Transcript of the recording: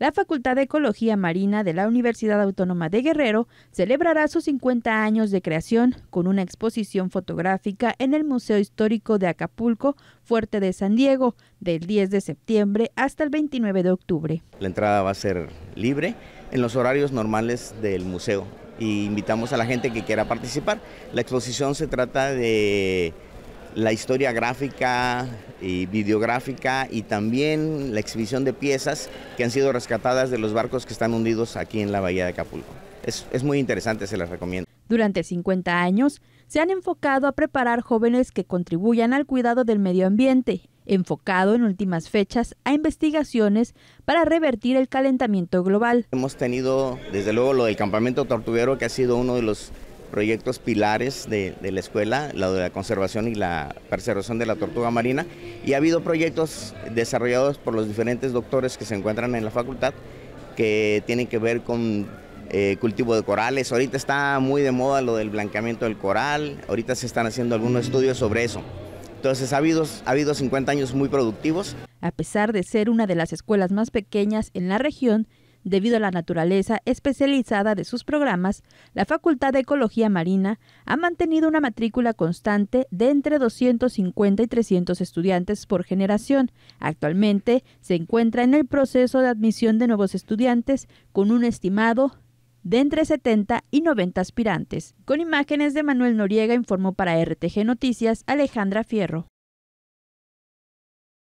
la Facultad de Ecología Marina de la Universidad Autónoma de Guerrero celebrará sus 50 años de creación con una exposición fotográfica en el Museo Histórico de Acapulco, Fuerte de San Diego, del 10 de septiembre hasta el 29 de octubre. La entrada va a ser libre en los horarios normales del museo y invitamos a la gente que quiera participar. La exposición se trata de la historia gráfica y videográfica y también la exhibición de piezas que han sido rescatadas de los barcos que están hundidos aquí en la bahía de Acapulco. Es, muy interesante, se las recomiendo. Durante 50 años se han enfocado a preparar jóvenes que contribuyan al cuidado del medio ambiente, enfocado en últimas fechas a investigaciones para revertir el calentamiento global. Hemos tenido, desde luego, lo del campamento tortuguero, que ha sido uno de los proyectos pilares de, la escuela, la de la conservación y la preservación de la tortuga marina, y ha habido proyectos desarrollados por los diferentes doctores que se encuentran en la facultad que tienen que ver con eh, cultivo de corales. Ahorita está muy de moda lo del blanqueamiento del coral, ahorita se están haciendo algunos estudios sobre eso. Entonces ha habido, ha habido 50 años muy productivos. A pesar de ser una de las escuelas más pequeñas en la región, Debido a la naturaleza especializada de sus programas, la Facultad de Ecología Marina ha mantenido una matrícula constante de entre 250 y 300 estudiantes por generación. Actualmente se encuentra en el proceso de admisión de nuevos estudiantes con un estimado de entre 70 y 90 aspirantes. Con imágenes de Manuel Noriega informó para RTG Noticias Alejandra Fierro.